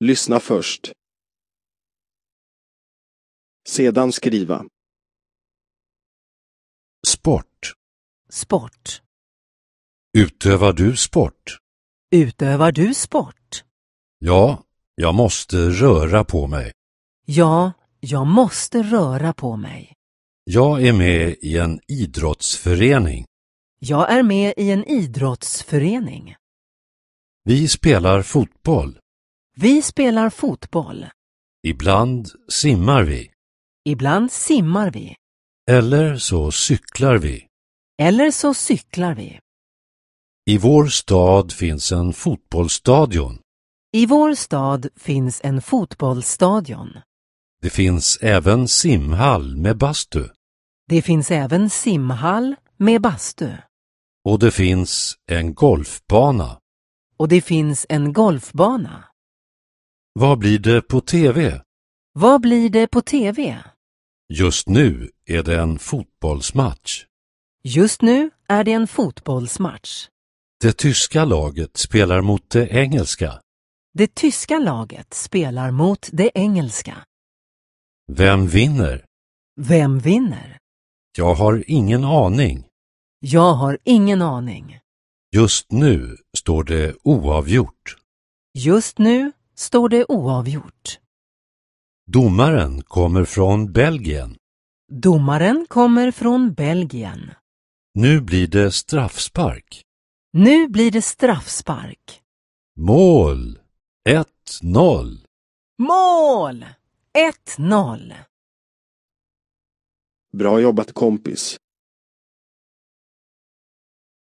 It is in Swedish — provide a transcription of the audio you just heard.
Lyssna först. Sedan skriva. Sport. Sport. Utövar du sport? Utövar du sport? Ja, jag måste röra på mig. Ja, jag måste röra på mig. Jag är med i en idrottsförening. Jag är med i en idrottsförening. Vi spelar fotboll. Vi spelar fotboll. Ibland simmar vi. Ibland simmar vi. Eller så cyklar vi. Eller så cyklar vi. I vår stad finns en fotbollsstadion. I vår stad finns en fotbollsstadion. Det finns även simhall med bastu. Det finns även simhall med bastu. Och det finns en golfbana. Och det finns en golfbana. Vad blir det på TV? Vad blir det på TV? Just nu är det en fotbollsmatch. Just nu är det en fotbollsmatch. Det tyska laget spelar mot det engelska. Det tyska laget spelar mot det engelska. Vem vinner? Vem vinner? Jag har ingen aning. Jag har ingen aning. Just nu står det oavgjort. Just nu står det oavgjort. Domaren kommer från Belgien. Domaren kommer från Belgien. Nu blir det straffspark. Nu blir det straffspark. Mål 1-0. Mål 1-0. Bra jobbat kompis.